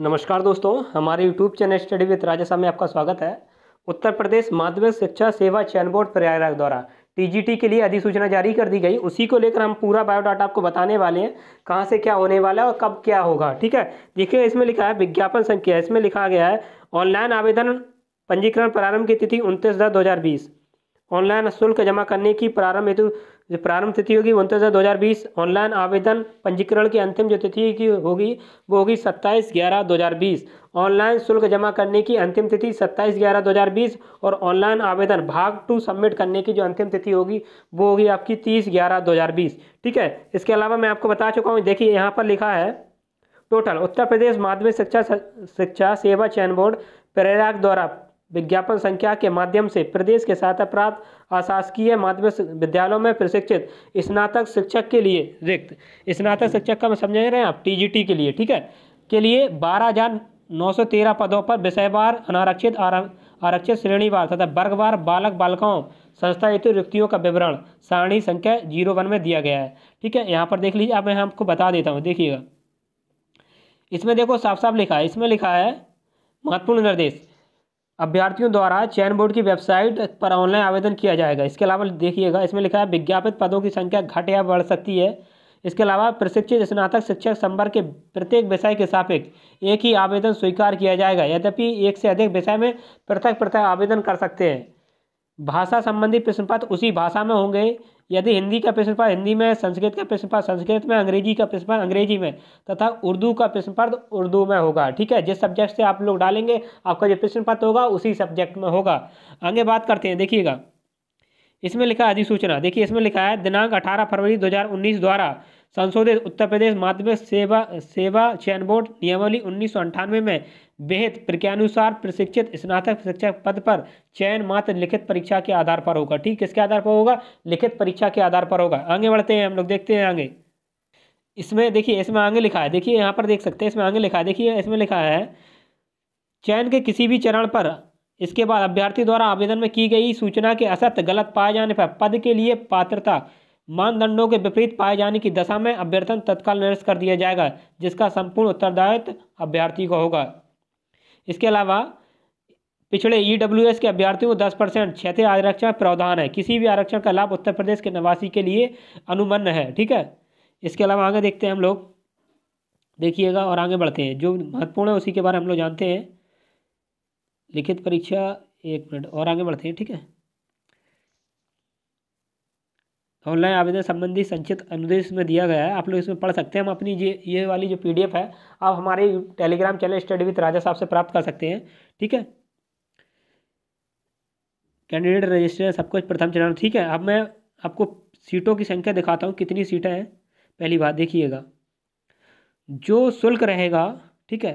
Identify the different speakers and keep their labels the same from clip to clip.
Speaker 1: नमस्कार दोस्तों हमारे YouTube channel study with Rajasthan में आपका स्वागत है उत्तर प्रदेश माध्यमिक शिक्षा सेवा चयन बोर्ड प्रयागराज द्वारा टी के लिए अधिसूचना जारी कर दी गई उसी को लेकर हम पूरा बायोडाटा आपको बताने वाले हैं कहाँ से क्या होने वाला है और कब क्या होगा ठीक है देखिए इसमें लिखा है विज्ञापन संख्या इसमें लिखा गया है ऑनलाइन आवेदन पंजीकरण प्रारंभ की तिथि उनतीस दस दो ऑनलाइन शुल्क जमा करने की प्रारंभ हेतु जो प्रारंभ तिथि होगी उनतीस हज़ार दो हज़ार बीस ऑनलाइन आवेदन पंजीकरण की अंतिम जो तिथि की होगी वो होगी सत्ताईस ग्यारह दो हज़ार बीस ऑनलाइन शुल्क जमा करने की अंतिम तिथि सत्ताईस ग्यारह दो हज़ार बीस और ऑनलाइन आवेदन भाग टू सबमिट करने की जो अंतिम तिथि होगी वो होगी आपकी तीस ग्यारह दो हज़ार बीस ठीक है इसके अलावा मैं आपको बता चुका हूँ देखिए यहाँ पर लिखा है टोटल उत्तर प्रदेश माध्यमिक शिक्षा शिक्षा सेवा चयन बोर्ड प्रयाग द्वारा विज्ञापन संख्या के माध्यम से प्रदेश के साथ अपराध अशासकीय माध्यमिक विद्यालयों में प्रशिक्षित स्नातक शिक्षक के लिए रिक्त स्नातक शिक्षक का समझ रहे हैं आप टीजीटी के लिए ठीक है के लिए बारह हजार नौ सौ तेरह पदों पर विषयवार अनारक्षित आरक्षित श्रेणीवार तथा वर्गवार बालक बालिकाओं संस्था हेतु रिक्तियों का विवरण सारणी संख्या जीरो वन में दिया गया है ठीक है यहाँ पर देख लीजिए अब मैं आपको बता देता हूँ देखिएगा इसमें देखो साफ साफ लिखा है इसमें लिखा है महत्वपूर्ण निर्देश अभ्यर्थियों द्वारा चयन बोर्ड की वेबसाइट पर ऑनलाइन आवेदन किया जाएगा इसके अलावा देखिएगा इसमें लिखा है विज्ञापित पदों की संख्या घट या बढ़ सकती है इसके अलावा प्रशिक्षित स्नातक शिक्षक संवर्ग के प्रत्येक विषय के सापेक्ष एक ही आवेदन स्वीकार किया जाएगा यद्यपि एक से अधिक विषय में पृथक पृथक आवेदन कर सकते हैं भाषा संबंधी प्रश्न पत्र उसी भाषा में होंगे यदि हिंदी का प्रश्न पत्र हिंदी में संस्कृत का प्रश्न पत्र संस्कृत में अंग्रेजी का प्रश्न पत्र अंग्रेजी में तथा उर्दू का प्रश्न पत्र उर्दू में होगा ठीक है जिस सब्जेक्ट से आप लोग डालेंगे आपका जो प्रश्न पत्र होगा उसी सब्जेक्ट में होगा आगे बात करते हैं देखिएगा इसमें लिखा है अधिसूचना देखिए इसमें लिखा है दिनांक अठारह फरवरी दो द्वारा संशोधित उत्तर प्रदेश माध्यमिक सेवा सेवा चयन बोर्ड नियमावली उन्नीस में विहित प्रक्रियानुसार प्रशिक्षित स्नातक शिक्षक पद पर चयन मात्र लिखित परीक्षा के आधार पर होगा ठीक किसके आधार पर होगा लिखित परीक्षा के आधार पर होगा आगे बढ़ते हैं हम लोग देखते हैं आगे इसमें देखिए इसमें आगे लिखा है देखिए यहाँ पर देख सकते हैं इसमें आगे लिखा है देखिए इसमें लिखा है चयन के किसी भी चरण पर इसके बाद अभ्यर्थी द्वारा आवेदन में की गई सूचना के असत गलत पाए जाने पर पद के लिए पात्रता मानदंडों के विपरीत पाए जाने की दशा में अभ्यर्थन तत्काल निरस्त कर दिया जाएगा जिसका संपूर्ण उत्तरदायित्व अभ्यर्थी को होगा इसके अलावा पिछड़े ईडब्ल्यूएस e के अभ्यर्थियों को दस परसेंट क्षेत्रीय आरक्षण प्रावधान है किसी भी आरक्षण का लाभ उत्तर प्रदेश के निवासी के लिए अनुमन्य है ठीक है इसके अलावा आगे देखते हैं हम लोग देखिएगा और आगे बढ़ते हैं जो महत्वपूर्ण है उसी के बारे में हम लोग जानते हैं लिखित परीक्षा एक मिनट और आगे बढ़ते हैं ठीक है ऑनलाइन आवेदन संबंधी संचित अनुदेश में दिया गया है आप लोग इसमें पढ़ सकते हैं हम अपनी ये ये वाली जो पी है आप हमारे Telegram channel study with Raja Sahab से प्राप्त कर सकते हैं ठीक है कैंडिडेट रजिस्टर सब कुछ प्रथम चरण ठीक है अब मैं आपको सीटों की संख्या दिखाता हूँ कितनी सीटें हैं पहली बात देखिएगा जो शुल्क रहेगा ठीक है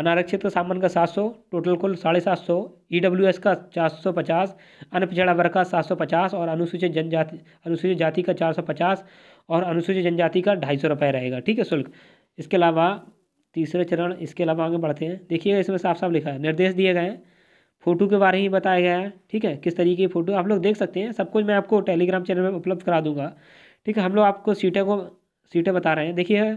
Speaker 1: अनारक्षित सामान का सात सौ टोटल कुल साढ़े सात सौ ई डब्ल्यू एस का चार सौ पचास अन्य पिछड़ा वर्ग का सात सौ पचास और अनुसूचित जनजाति अनुसूचित जाति का चार सौ पचास और अनुसूचित जनजाति का ढाई सौ रुपये रहेगा ठीक है शुल्क इसके अलावा तीसरे चरण इसके अलावा आगे बढ़ते हैं देखिए इसमें साफ साफ लिखा है निर्देश दिए गए हैं फ़ोटो के बारे में बताया गया है ठीक है किस तरीके की फ़ोटो आप लोग देख सकते हैं सब कुछ मैं आपको टेलीग्राम चैनल में उपलब्ध करा दूंगा ठीक है हम लोग आपको सीटें को सीटें बता रहे हैं देखिए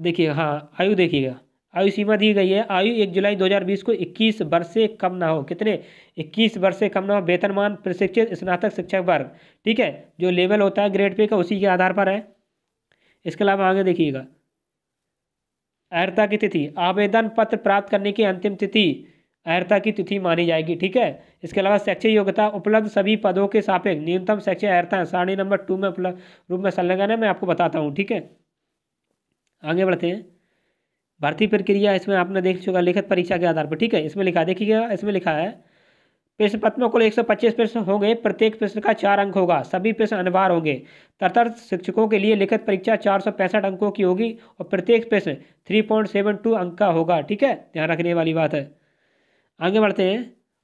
Speaker 1: देखिए हाँ आयु देखिएगा आयु सीमा दी गई है आयु एक जुलाई 2020 को 21 वर्ष से कम ना हो कितने 21 वर्ष से कम ना हो वेतनमान प्रशिक्षित स्नातक शिक्षक वर्ग ठीक है जो लेवल होता है ग्रेड पे का उसी के आधार पर है इसके अलावा आगे देखिएगा अहर्ता की तिथि आवेदन पत्र प्राप्त करने की अंतिम तिथि अहर्ता की तिथि मानी जाएगी ठीक है इसके अलावा शैक्षिक योग्यता उपलब्ध सभी पदों के सापेक्ष न्यूनतम शैक्षिक अहर्ता सारणी नंबर टू में उपलब्ध रूप में संलग्न है मैं आपको बताता हूँ ठीक है आगे बढ़ते हैं भर्ती प्रक्रिया इसमें आपने देख चुका लिखित परीक्षा के आधार पर ठीक है इसमें लिखा देखिएगा इसमें लिखा है प्रश्न को एक सौ पच्चीस प्रश्न होंगे प्रत्येक प्रश्न का चार अंक होगा सभी प्रश्न अनिवार्य होंगे तरतर शिक्षकों के लिए लिखित परीक्षा चार अंकों की होगी और प्रत्येक प्रश्न टू अंक का होगा ठीक है ध्यान रखने वाली बात है आगे बढ़ते हैं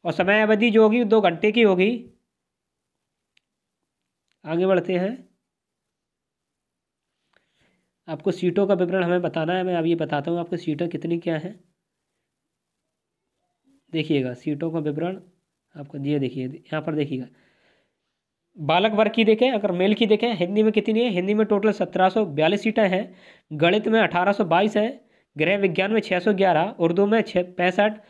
Speaker 1: और समय अवधि जो होगी दो घंटे की होगी आगे बढ़ते हैं आपको सीटों का विवरण हमें बताना है मैं अब ये बताता हूँ आपको सीटें कितनी क्या हैं देखिएगा सीटों का विवरण आपको दिए देखिए यहाँ पर देखिएगा बालक वर्ग की देखें अगर मेल की देखें हिंदी में कितनी है हिंदी में टोटल सत्रह सौ बयालीस सीटें हैं गणित में अठारह सौ बाईस है गृह विज्ञान में छः सौ ग्यारह उर्दू में छः पैंसठ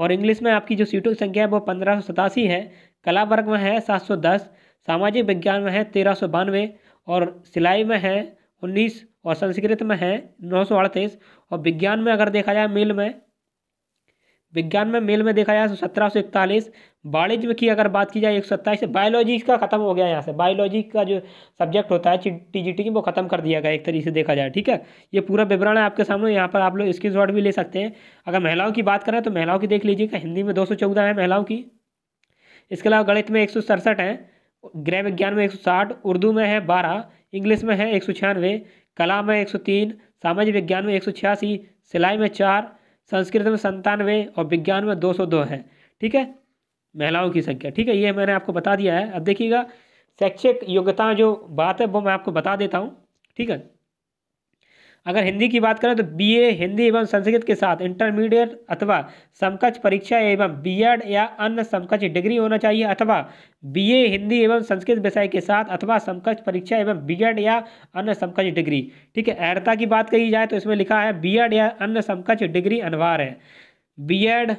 Speaker 1: और इंग्लिश में आपकी जो सीटों की संख्या है वो पंद्रह सौ सतासी है कला वर्ग में है सात सौ दस सामाजिक विज्ञान में है तेरह सौ बानवे और सिलाई में है उन्नीस और संस्कृत में है नौ सौ अड़तीस और विज्ञान में अगर देखा जाए मेल में विज्ञान में मेल में देखा जाए तो सत्रह सौ इकतालीस वाणिज्य की अगर बात की जाए एक सौ सत्ताईस बायोलॉजी का खत्म हो गया यहाँ से बायोलॉजी का जो सब्जेक्ट होता है टी जी टी वो खत्म कर दिया गया एक तरीके से देखा जाए ठीक है ये पूरा विवरण है आपके सामने यहाँ पर आप लोग स्क्रीन भी ले सकते हैं अगर महिलाओं की बात करें तो महिलाओं की देख लीजिएगा हिंदी में दो सौ चौदह है महिलाओं की इसके अलावा गणित में एक सौ सड़सठ है गृह विज्ञान में एक सौ साठ उर्दू में है बारह इंग्लिश में है एक सौ छियानवे कला में तीन सामाजिक विज्ञान में एक सिलाई में चार संस्कृत में संतानवे और विज्ञान में 202 है ठीक है महिलाओं की संख्या ठीक है ये मैंने आपको बता दिया है अब देखिएगा शैक्षिक योग्यता जो बात है वो मैं आपको बता देता हूँ ठीक है अगर हिंदी की बात करें तो बीए हिंदी एवं संस्कृत के साथ इंटरमीडिएट अथवा समकक्ष परीक्षा एवं बीएड या अन्य समकक्ष डिग्री होना चाहिए अथवा बीए हिंदी एवं संस्कृत विषय के साथ अथवा समकक्ष परीक्षा एवं बीएड या अन्य समकक्ष डिग्री ठीक है अहर्ता की बात कही जाए तो इसमें लिखा है एड या अन्य समकक्ष डिग्री अनिवार्य है एड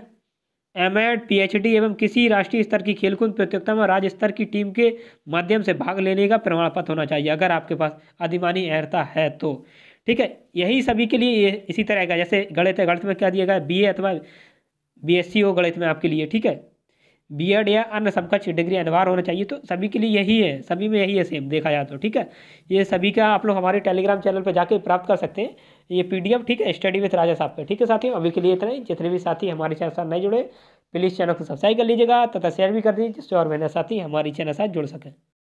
Speaker 1: एम एड डी एवं किसी राष्ट्रीय स्तर की खेलकूद प्रतियोगिता में राज्य स्तर की टीम के माध्यम से भाग लेने का प्रमाण पत्र होना चाहिए अगर आपके पास अधिमानी अहर्ता है तो ठीक है यही सभी के लिए इसी तरह का जैसे गणित है गणित में क्या दिया गया बी ए अथवा बी एस सी हो गणित में आपके लिए ठीक है बी एड या अन्य समकक्ष डिग्री अनिवार्य होना चाहिए तो सभी के लिए यही है सभी में यही है सेम देखा जाए तो ठीक है ये सभी का आप लोग हमारे टेलीग्राम चैनल पर जाकर प्राप्त कर सकते हैं ये पीडीएफ ठीक है स्टडी विथ राजा साहब पे ठीक है साथियों अभी के लिए इतना ही जितने भी साथी हमारे चैनल साथ नहीं जुड़े प्लीज़ चैनल को सब्सक्राइब कर लीजिएगा तथा शेयर भी कर दीजिए जिससे और मेरे साथी हमारी चैनल साथ जुड़ सकें